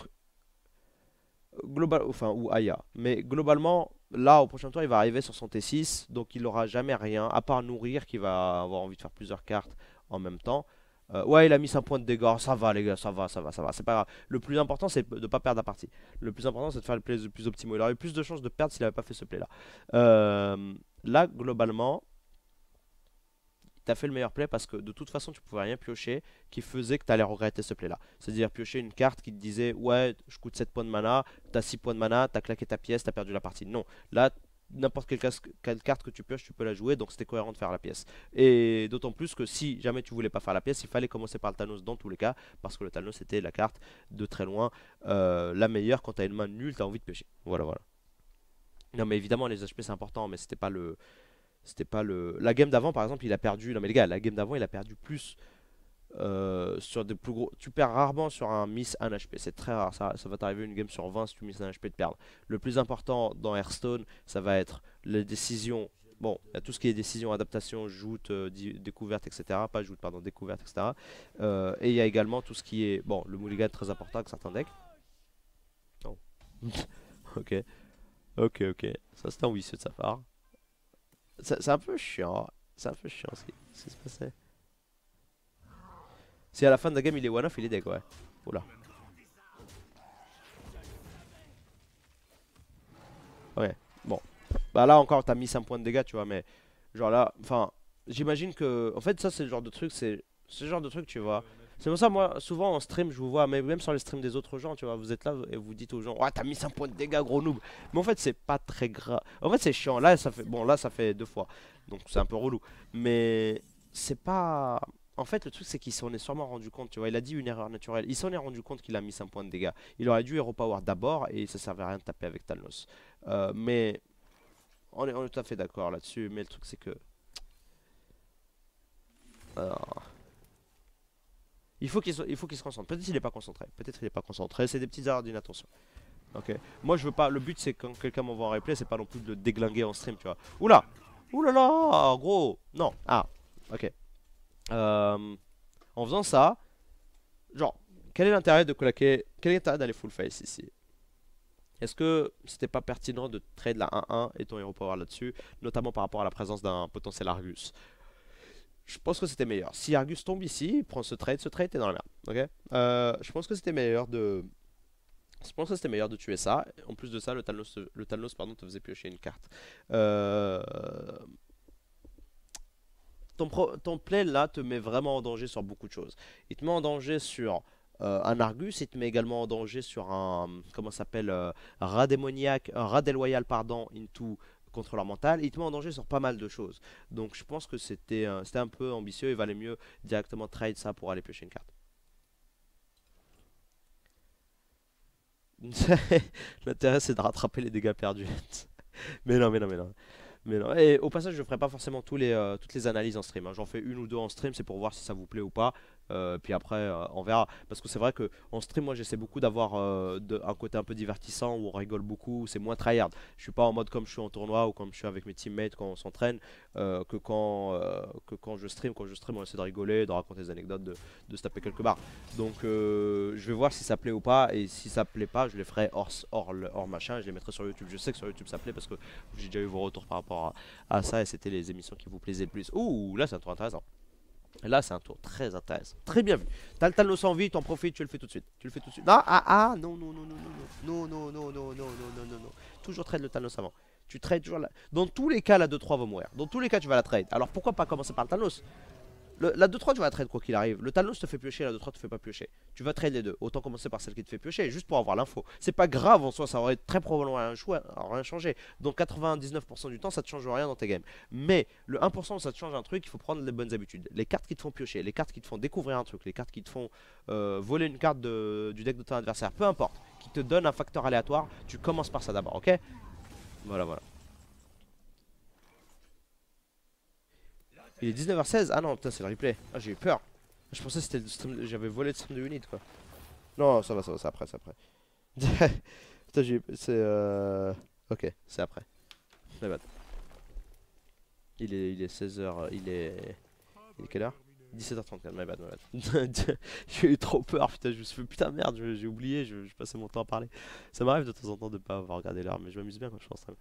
global, enfin, ou Aya. Mais globalement, là, au prochain tour, il va arriver sur son T6, donc il n'aura jamais rien, à part nourrir, qui va avoir envie de faire plusieurs cartes en même temps. Euh, ouais, il a mis 5 points de dégâts, ça va les gars, ça va, ça va, ça va, c'est pas grave. Le plus important, c'est de ne pas perdre la partie. Le plus important, c'est de faire le play le plus optimal. Il aurait eu plus de chances de perdre s'il n'avait pas fait ce play-là. Euh, là, globalement, fait le meilleur play parce que de toute façon tu pouvais rien piocher qui faisait que tu allais regretter ce play là. C'est-à-dire piocher une carte qui te disait ouais je coûte 7 points de mana, t'as 6 points de mana, t'as claqué ta pièce, t'as perdu la partie. Non, là n'importe quelle, carte que tu pioches, tu peux la jouer, donc c'était cohérent de faire la pièce. Et d'autant plus que si jamais tu voulais pas faire la pièce, il fallait commencer par le Thanos dans tous les cas, parce que le Thanos c'était la carte de très loin euh, la meilleure quand t'as une main nulle, t'as envie de piocher. Voilà, voilà. Non mais évidemment les HP c'est important, mais c'était pas le c'était pas le. La game d'avant, par exemple, il a perdu. Non, mais les gars, la game d'avant, il a perdu plus euh, sur des plus gros. Tu perds rarement sur un miss 1 HP. C'est très rare. Ça, ça va t'arriver une game sur 20 si tu misses 1 HP de perdre. Le plus important dans Hearthstone, ça va être les décisions. Bon, il y a tout ce qui est décision, adaptation, joute, euh, découverte, etc. Pas joute, pardon, découverte, etc. Euh, et il y a également tout ce qui est. Bon, le mulligan très important avec certains decks. Oh. <laughs> ok. Ok, ok. Ça, c'est un oui, de sa part. C'est un peu chiant. C'est un peu chiant ce qui, se passait. Si à la fin de la game il est one-off, il est deck, ouais. Oula. Ouais, bon. Bah là encore, t'as mis 5 points de dégâts, tu vois, mais genre là, enfin, j'imagine que. En fait, ça, c'est le genre de truc, c'est. Ce genre de truc, tu vois. C'est pour ça, moi, souvent en stream, je vous vois, mais même sur les streams des autres gens, tu vois, vous êtes là et vous dites aux gens, ouais t'as mis 5 points de dégâts, gros noob. Mais en fait, c'est pas très grave. En fait, c'est chiant. Là, ça fait. Bon, là, ça fait deux fois. Donc, c'est un peu relou. Mais c'est pas. En fait, le truc, c'est qu'il s'en est sûrement rendu compte. Tu vois, il a dit une erreur naturelle. Il s'en est rendu compte qu'il a mis 5 points de dégâts. Il aurait dû Hero Power d'abord et ça servait à rien de taper avec Thanos. Euh, mais on est, tout à fait d'accord là-dessus. Mais le truc, c'est que. Euh, il faut qu'il se concentre. Peut-être qu'il n'est pas concentré. Peut-être qu'il est pas concentré. C'est des petits erreurs d'inattention. Ok. Moi, je veux pas. Le but, c'est quand quelqu'un m'envoie un replay, c'est pas non plus de le déglinguer en stream, tu vois. Oula Oulala là Gros Non. Ah. Ok. Euh, en faisant ça, genre, quel est l'intérêt de claquer Quel est l'intérêt d'aller full face ici Est-ce que c'était pas pertinent de trade la 1-1 et ton héros power là-dessus, notamment par rapport à la présence d'un potentiel Argus je pense que c'était meilleur. Si Argus tombe ici, il prend ce trade, ce trade est dans la merde. Ok euh, je pense que c'était meilleur de. Je pense que c'était meilleur de tuer ça. En plus de ça, le Talos, le pardon, te faisait piocher une carte. Euh, ton, play là te met vraiment en danger sur beaucoup de choses. Il te met en danger sur euh, un Argus, il te met également en danger sur un comment s'appelle rat démoniaque, pardon, into contre leur mental, il te met en danger sur pas mal de choses. Donc je pense que c'était un, un peu ambitieux, il valait mieux directement trade ça pour aller piocher une carte. <laughs> L'intérêt c'est de rattraper les dégâts perdus. <laughs> mais non, mais non, mais non. Mais non. Et au passage, je ne ferai pas forcément tous les, euh, toutes les analyses en stream. Hein. J'en fais une ou deux en stream, c'est pour voir si ça vous plaît ou pas. Euh, puis après, euh, on verra. Parce que c'est vrai que en stream, moi, j'essaie beaucoup d'avoir euh, un côté un peu divertissant où on rigole beaucoup, où c'est moins tryhard. Je suis pas en mode comme je suis en tournoi ou comme je suis avec mes teammates quand on s'entraîne, que quand quand je stream, quand je stream, on essaie de rigoler, de raconter des anecdotes, de, se taper quelques barres. Donc, je vais voir si ça plaît ou pas, et si ça plaît pas, je les ferai hors hors, hors machin, je les mettrai sur YouTube. Je sais que sur YouTube ça plaît parce que j'ai déjà eu vos retours par rapport à, ça, et c'était les émissions qui vous plaisaient le plus. Ouh, là, c'est un intéressant. Là, c'est un tour très intéressant. Très bien vu. T'as le en vie, t'en profites, tu le fais tout de suite. Tu le fais tout de suite. Non, ah, ah, non, non, non, non, non, non, non, non, non, non, non, non, non, Toujours trade le Thanos avant. Tu trades toujours la... Dans tous les cas, la 2-3 va mourir. Dans tous les cas, tu vas la trade. Alors pourquoi pas commencer par le Thanos la 2-3 tu vas trade quoi qu'il arrive. Le Talon te fait piocher, la 2-3 te fait pas piocher. Tu vas trade les deux. Autant commencer par celle qui te fait piocher, juste pour avoir l'info. C'est pas grave en soi, ça aurait très probablement rien, choix, euh, rien changé. Donc 99% du temps, ça te change rien dans tes games. Mais le 1% où ça te change un truc, il faut prendre les bonnes habitudes. Les cartes qui te font piocher, les cartes qui te font découvrir un truc, les cartes qui te font euh, voler une carte du deck de ton adversaire, peu importe, qui te donne un facteur aléatoire, tu commences par ça d'abord, ok Voilà, voilà. Il est 19h16 Ah non, putain, c'est le replay. Ah, j'ai eu peur. Je pensais que c'était J'avais volé le stream de Unit, quoi. Non, ça va, ça va, c'est après, c'est après. <laughs> putain, j'ai eu. C'est. Euh... Ok, c'est après. My bad. Il est, il est 16h. Euh, il est. Il est quelle heure 17h34, my bad, my bad. <laughs> j'ai eu trop peur, putain, je me suis fait putain merde, j'ai oublié, je, passais mon temps à parler. Ça m'arrive de temps en temps de pas avoir regardé l'heure, mais je m'amuse bien quand je pense quand même.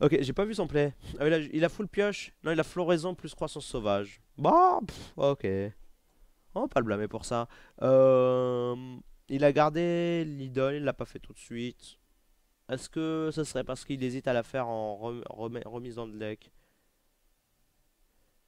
Ok, j'ai pas vu son play. Ah, il, a, full pioche. Non, il a floraison plus croissance sauvage. Bon, bah, ok. On va pas le blâmer pour ça. Euh, il a gardé l'idole, il l'a pas fait tout de suite. Est-ce que ce serait parce qu'il hésite à la faire en remise dans le deck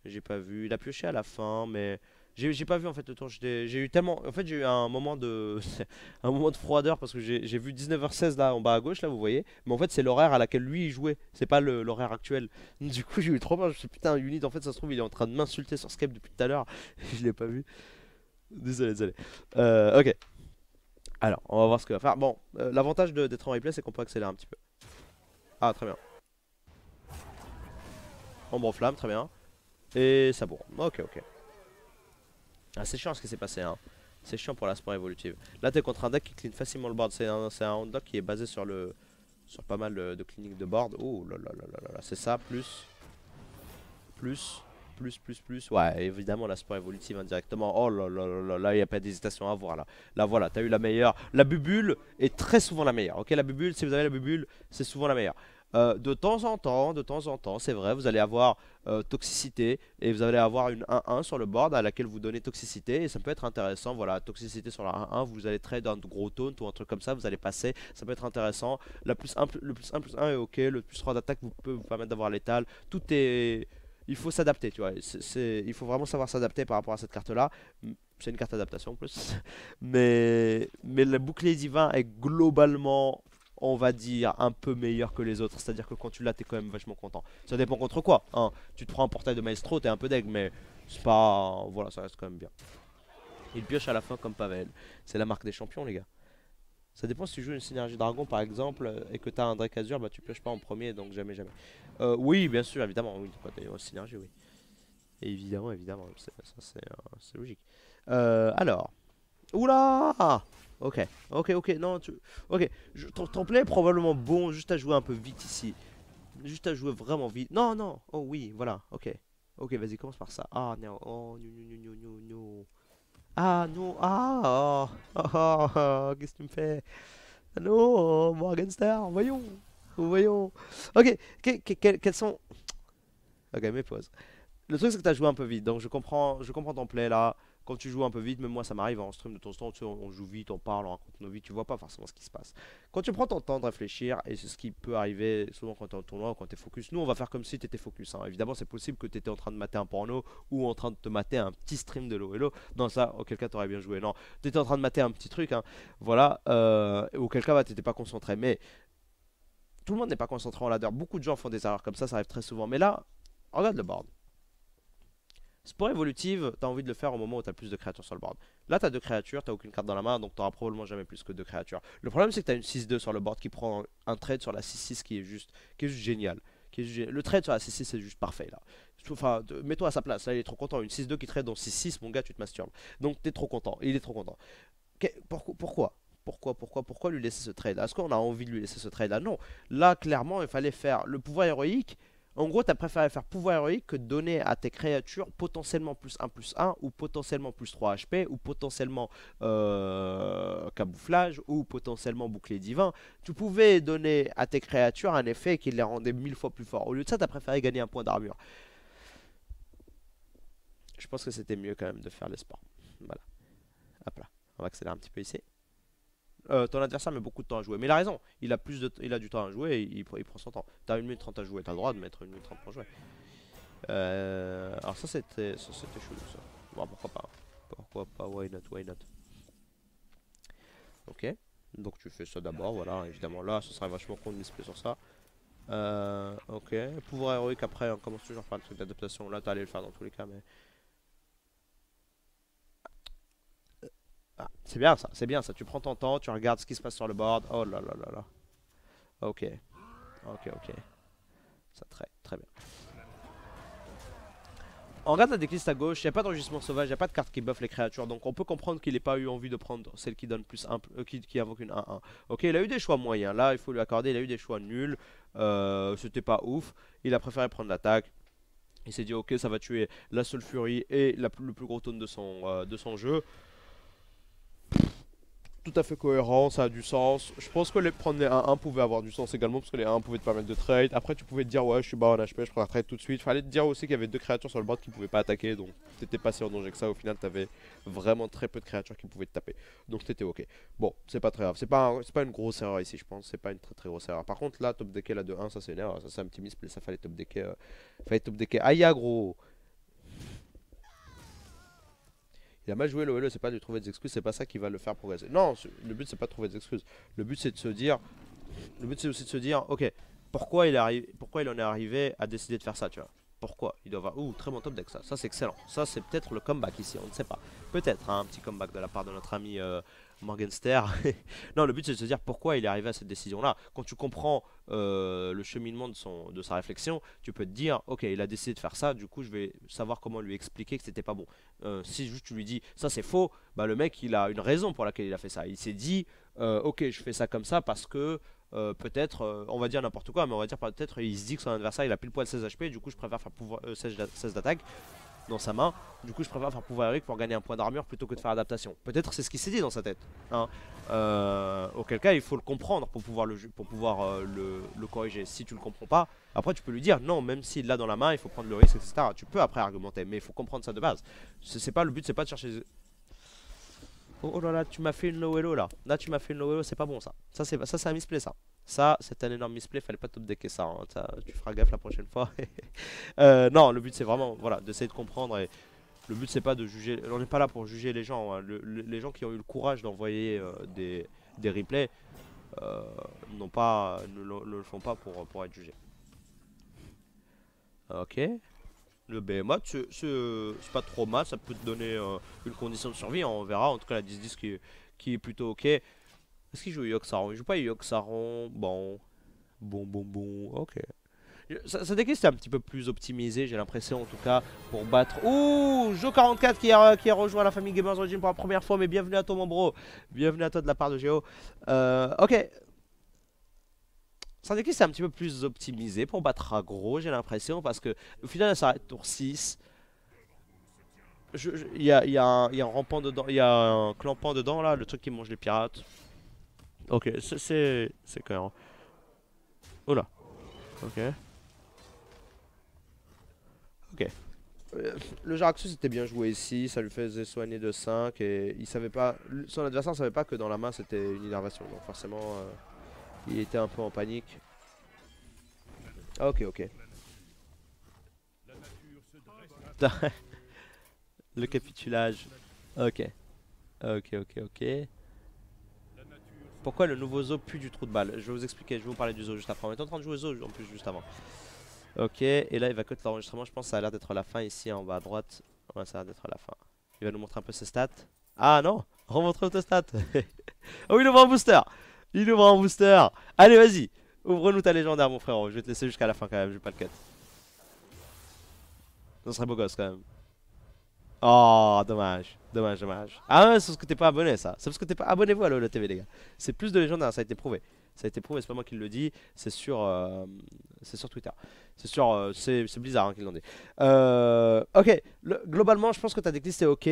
J'ai pas vu. Il a pioché à la fin, mais j'ai pas vu en fait le tour. J'ai eu tellement. En fait, j'ai eu un moment de <laughs> un moment de froideur parce que j'ai vu 19h16 là en bas à gauche là, vous voyez. Mais en fait, c'est l'horaire à laquelle lui il jouait. C'est pas l'horaire actuel. <laughs> Du coup, j'ai eu trop peur. Je suis putain, Unit en fait, ça se trouve, il est en train de m'insulter sur Skype depuis tout à l'heure. <laughs> je l'ai pas vu. Désolé, désolé. Euh, ok. Alors, on va voir ce qu'il va faire. Bon, euh, l'avantage d'être en replay, c'est qu'on peut accélérer un petit peu. Ah, très bien. Ombre en flamme, très bien. Et ça bourre. Ok, ok. Ah, c'est chiant ce qui s'est passé. Hein. C'est chiant pour la sport évolutive. Là, t'es contre un deck qui clean facilement le board. C'est un, round qui est basé sur le sur pas mal de cliniques de board. Oh là là là là là, c'est ça plus plus plus, plus, plus. Ouais, évidemment, la sport évolutive indirectement. Oh là là là là, il n'y a pas d'hésitation à voir là. Là, voilà, t'as eu la meilleure. La bubule est très souvent la meilleure. Ok, la bubule, si vous avez la bubule, c'est souvent la meilleure. Euh, de temps en temps, de temps en temps, c'est vrai, vous allez avoir euh, toxicité et vous allez avoir une 1-1 sur le board à laquelle vous donnez toxicité et ça peut être intéressant. Voilà, toxicité sur la 1-1, vous allez trade un gros taunt ou un truc comme ça, vous allez passer, ça peut être intéressant. La plus le plus 1 plus 1 est ok, le plus 3 d'attaque vous peut vous permettre d'avoir l'étal. Tout est il faut s'adapter, tu vois. il faut vraiment savoir s'adapter par rapport à cette carte-là. C'est une carte d'adaptation en plus. <laughs> Mais, mais le bouclier divin est globalement, on va dire, un peu meilleur que les autres. C'est-à-dire que quand tu l'as, t'es quand même vachement content. Ça dépend contre quoi. Hein. Tu te prends un portail de maestro, t'es un peu deg, mais c'est pas. Voilà, ça reste quand même bien. Il pioche à la fin comme Pavel. C'est la marque des champions, les gars. Ça dépend si tu joues une synergie dragon par exemple et que t'as un Drake Azur, bah tu pioches pas en premier donc jamais jamais. Euh, oui, bien sûr, évidemment, oui, synergie, oui. Évidemment, évidemment, ça c'est euh, logique. Euh, alors. Oula Ok, ok, ok, non, tu... Ok, je... ton template est probablement bon, juste à jouer un peu vite ici. Juste à jouer vraiment vite. Non, non, oh oui, voilà, ok. Ok, vas-y, commence par ça. Ah, non, oh, non, non, non, non, non. Ah, non, ah, oh, <laughs> oh, oh, qu'est-ce que tu me fais ah, Non, oh, Morganstar, voyons <laughs> Voyons. Ok, quels sont. Ok, mes pauses. Le truc, c'est que as joué un peu vite, donc je comprends, je comprends ton play là. Quand tu joues un peu vite, même moi ça m'arrive hein, en stream de ton temps, on, joue vite, on parle, on raconte nos vies, tu vois pas forcément ce qui se passe. Quand tu prends ton temps de réfléchir, et c'est ce qui peut arriver souvent quand es en tournoi ou quand es focus, nous on va faire comme si tu étais focus. Hein. Évidemment, c'est possible que tu étais en train de mater un porno ou en train de te mater un petit stream de l'eau et Dans ça, auquel cas t'aurais bien joué. Non, étais en train de mater un petit truc, hein. voilà, euh, auquel cas bah, t'étais pas concentré. Mais tout le monde n'est pas concentré en ladder. Beaucoup de gens font des erreurs comme ça, ça arrive très souvent. Mais là, regarde le board. Sport évolutive, t'as envie de le faire au moment où t'as plus de créatures sur le board. Là, t'as deux créatures, t'as aucune carte dans la main, donc t'auras probablement jamais plus que deux créatures. Le problème, c'est que t'as une 6-2 sur le board qui prend un trade sur la 6-6 qui est juste, qui est génial. Qui le trade sur la 6-6 c'est juste parfait là. Enfin, mets-toi à sa place, là il est trop content. Une 6-2 qui trade dans 6-6, mon gars, tu te masturbes. Donc t'es trop content, il est trop content. Pourquoi pourquoi, pourquoi, pourquoi lui laisser ce trade Est-ce qu'on a envie de lui laisser ce trade là Non. Là, clairement, il fallait faire le pouvoir héroïque. En gros, tu as préféré faire pouvoir héroïque que donner à tes créatures potentiellement plus 1 plus 1 ou potentiellement plus 3 HP ou potentiellement euh, camouflage ou potentiellement bouclier divin. Tu pouvais donner à tes créatures un effet qui les rendait mille fois plus forts. Au lieu de ça, tu as préféré gagner un point d'armure. Je pense que c'était mieux quand même de faire l'espoir. Voilà. Hop là. On va accélérer un petit peu ici. Euh, ton adversaire met beaucoup de temps à jouer. Mais il a raison, il a, plus de il a du temps à jouer et il, prend son temps. T'as une minute 30 à jouer, t'as le droit de mettre une minute 30 pour jouer. Euh, alors ça c'était c'était chelou ça. pourquoi pas. Hein. Pourquoi pas, why not, why not. Ok, donc tu fais ça d'abord, voilà, évidemment là ce serait vachement con de m'expliquer sur ça. Euh, ok, pouvoir héroïque après on commence toujours à faire un truc d'adaptation, là t'allais le faire dans tous les cas mais... Ah, c'est bien ça, c'est bien ça. Tu prends ton temps, tu regardes ce qui se passe sur le board. Oh là là là là. Ok. Ok, ok. Ça très, très bien. On regarde la décliste à gauche, il n'y a pas d'enregistrement sauvage, il n'y a pas de carte qui buff les créatures, donc on peut comprendre qu'il n'ait pas eu envie de prendre celle qui donne plus 1, euh, qui, invoque une 1-1. Ok, il a eu des choix moyens, là il faut lui accorder, il a eu des choix nuls, euh, c'était pas ouf, il a préféré prendre l'attaque, il s'est dit ok ça va tuer la seule furie et le plus gros tone euh, de son jeu tout à fait cohérent, ça a du sens. Je pense que les prendre les 1-1 pouvait avoir du sens également parce que les 1 pouvaient te permettre de trade. Après, tu pouvais te dire, ouais, je suis bas en HP, je prends un trade tout de suite. Fallait te dire aussi qu'il y avait deux créatures sur le board qui pouvaient pas attaquer, donc t'étais pas si en danger que ça. Au final, t'avais vraiment très peu de créatures qui pouvaient te taper, donc t'étais ok. Bon, c'est pas très grave, c'est pas, un, pas une grosse erreur ici, je pense, c'est pas une très très grosse erreur. Par contre, là, top decker l'a de 1, ça c'est une erreur, ça c'est un petit ça fallait top decker. Euh, fallait top decker. Aïe, gros! Il a mal joué l'OLE, c'est pas de trouver des excuses, c'est pas ça qui va le faire progresser. Non, le but c'est pas de trouver des excuses. Le but c'est de se dire, le but c'est aussi de se dire, ok, pourquoi il, pourquoi il en est arrivé à décider de faire ça, tu vois pourquoi Il doit avoir, ouh, très bon top deck ça, ça c'est excellent. Ça c'est peut-être le comeback ici, on ne sait pas. Peut-être hein, un petit comeback de la part de notre ami euh, Morgenster. <laughs> non, le but c'est de se dire pourquoi il est arrivé à cette décision-là. Quand tu comprends euh, le cheminement de, son, de sa réflexion, tu peux te dire, ok, il a décidé de faire ça, du coup je vais savoir comment lui expliquer que c'était pas bon. Euh, si juste tu lui dis ça c'est faux, bah le mec il a une raison pour laquelle il a fait ça. Il s'est dit, euh, ok, je fais ça comme ça parce que peut-être, on va dire n'importe quoi, mais on va dire peut-être il se dit que son adversaire il a pile poil 16 HP, du coup je préfère faire pouvoir, 16, 16 d'attaque dans sa main. Du coup, je préfère faire pouvoir Eric pour gagner un point d'armure plutôt que de faire adaptation. Peut-être c'est ce qui s'est dit dans sa tête. Hein. Euh, auquel cas, il faut le comprendre pour pouvoir, le, pour pouvoir euh, le, corriger. Si tu le comprends pas, après tu peux lui dire non, même s'il l'a dans la main, il faut prendre le risque, etc. Tu peux après argumenter, mais il faut comprendre ça de base. C'est pas le but, c'est pas de chercher. Oh, oh, là là, tu m'as fait une lowelo là. Là, tu m'as fait une lowelo, c'est pas bon ça. Ça, c'est ça, c'est un misplay ça. Ça, c'est un énorme misplay, fallait pas te decker hein. ça, Tu feras gaffe la prochaine fois. <laughs> Euh, non, le but c'est vraiment voilà, d'essayer de comprendre. le but c'est pas de juger. On n'est pas là pour juger les gens. Hein. les gens qui ont eu le courage d'envoyer euh, des, des, replays euh, pas, ne, le, font pas pour, pour être jugés. Ok. Le BMO, c'est pas trop mal. Ça peut te donner une condition de survie. Hein. On verra. En tout cas, la 10-10 qui, qui est plutôt ok. Est-ce qu'il joue Yoxaron Il joue pas Yoxaron... Bon. Bon, bon, bon. Ok. Ça, c'est c'est un petit peu plus optimisé, j'ai l'impression en tout cas, pour battre. Ouh, Jo44 qui, a, euh, qui a rejoint la famille Gamers Origin pour la première fois, mais bienvenue à toi mon bro. Bienvenue à toi de la part de Géo. Euh, ok. Ça c'est un petit peu plus optimisé pour battre Agro, j'ai l'impression, parce que au final ça s'arrête tour 6. Il y a, y a un rampant dedans, il y a un clampant dedans là, le truc qui mange les pirates. Ok, c'est cohérent. Oh là. Ok. Ok. Le Jaraxus était bien joué ici, ça lui faisait soigner de 5 et il savait pas, son adversaire savait pas que dans la main c'était une innervation, donc forcément euh, il était un peu en panique. Ah, ok, ok. <laughs> Le capitulage. Ok. Ok, ok, ok. Pourquoi le nouveau zoo pue du trou de balle Je vais vous expliquer, je vais vous parler du zoo juste après. On est en train de jouer au zoo en plus juste avant. Ok, et là il va cut l'enregistrement, je pense que ça a l'air d'être la fin ici en bas à droite. Ouais, ça a l'air d'être la fin. Il va nous montrer un peu ses stats. Ah non Remontrer tes stats <laughs> Oh, il ouvre un booster Il ouvre un booster Allez, vas-y Ouvre-nous ta légendaire, mon frérot. Je vais te laisser jusqu'à la fin quand même, je vais pas le cut. Ça serait beau gosse quand même. Oh, dommage. Dommage, dommage. Ah, c'est parce que t'es pas abonné, ça. C'est parce que t'es pas. Abonnez-vous à la TV, les gars. C'est plus de légende hein, ça a été prouvé. Ça a été prouvé, c'est pas moi qui le dis, c'est sur, euh, c'est sur Twitter. C'est sur, euh, c'est bizarre hein, qui l'ont dit. Euh, ok, globalement, je pense que ta decklist est ok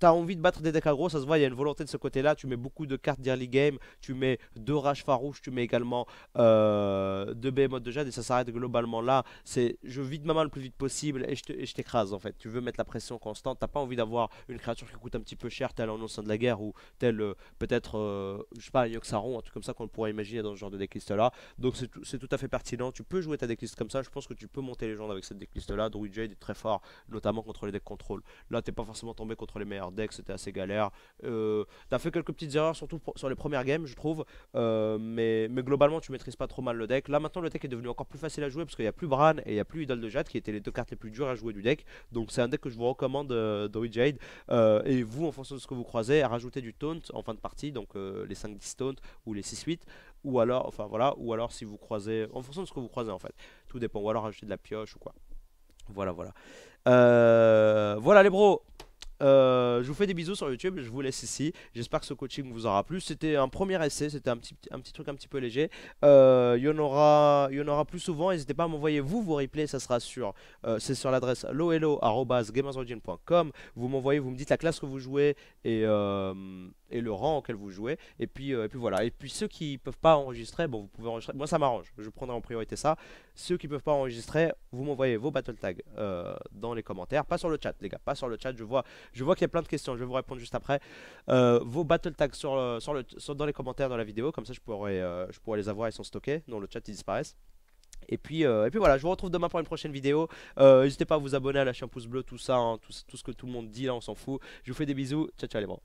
t'as envie de battre des decks gros ça se voit, il y a une volonté de ce côté-là. Tu mets beaucoup de cartes d'early game, tu mets deux Rage Farouche, tu mets également euh, deux modes de Jade et ça s'arrête globalement là. C'est je vide ma main le plus vite possible et je t'écrase en fait. Tu veux mettre la pression constante, t'as pas envie d'avoir une créature qui coûte un petit peu cher, telle en sein de la guerre ou telle euh, peut-être, euh, je sais pas, un Yoxaron, un truc comme ça qu'on pourrait imaginer dans ce genre de decklist là. Donc c'est tout à fait pertinent. Tu peux jouer ta decklist comme ça, je pense que tu peux monter les gens avec cette decklist là. Druid Jade est très fort, notamment contre les decks contrôle. Là, t'es pas forcément tombé contre les meilleurs deck, c'était assez galère. Euh, T'as fait quelques petites erreurs, surtout sur les premières games, je trouve. Euh, mais, mais, globalement, tu maîtrises pas trop mal le deck. Là, maintenant, le deck est devenu encore plus facile à jouer parce qu'il n'y a plus Bran et il n'y a plus Idol de Jade qui étaient les deux cartes les plus dures à jouer du deck. Donc, c'est un deck que je vous recommande, euh, Jade. Euh, et vous, en fonction de ce que vous croisez, rajoutez rajouter du taunt en fin de partie, donc euh, les 5-10 taunt ou les 6-8 ou alors enfin voilà ou alors si vous croisez en fonction de ce que vous croisez en fait tout dépend ou alors rajouter de la pioche ou quoi voilà voilà voilà les bros euh, je vous fais des bisous sur YouTube, je vous laisse ici. J'espère que ce coaching vous aura plu. C'était un premier essai, c'était un petit, un petit truc un petit peu léger. Euh, il, y en aura, y en aura plus souvent. N'hésitez pas à m'envoyer vous vos replays, ça sera sur, euh, c'est sur l'adresse lohello.gamersorigin.com. Vous m'envoyez, vous me dites la classe que vous jouez et, et le rang auquel vous jouez. Et puis, et puis voilà. Et puis ceux qui peuvent pas enregistrer, bon, vous pouvez enregistrer. Moi, ça m'arrange, je prendrai en priorité ça. Ceux qui peuvent pas enregistrer, vous m'envoyez vos battle tags dans les commentaires, pas sur le chat, les gars, pas sur le chat. Je vois je vois qu'il y a plein de questions, je vais vous répondre juste après. Euh, vos battle tags sont euh, dans les commentaires dans la vidéo, comme ça euh, je pourrais, les avoir, ils sont stockés, dans le chat ils disparaissent. Et puis, et puis voilà, je vous retrouve demain pour une prochaine vidéo. N'hésitez pas à vous abonner, à lâcher un pouce bleu, tout ça, hein, tout, ce que tout le monde dit là, on s'en fout. Je vous fais des bisous, ciao ciao les bras.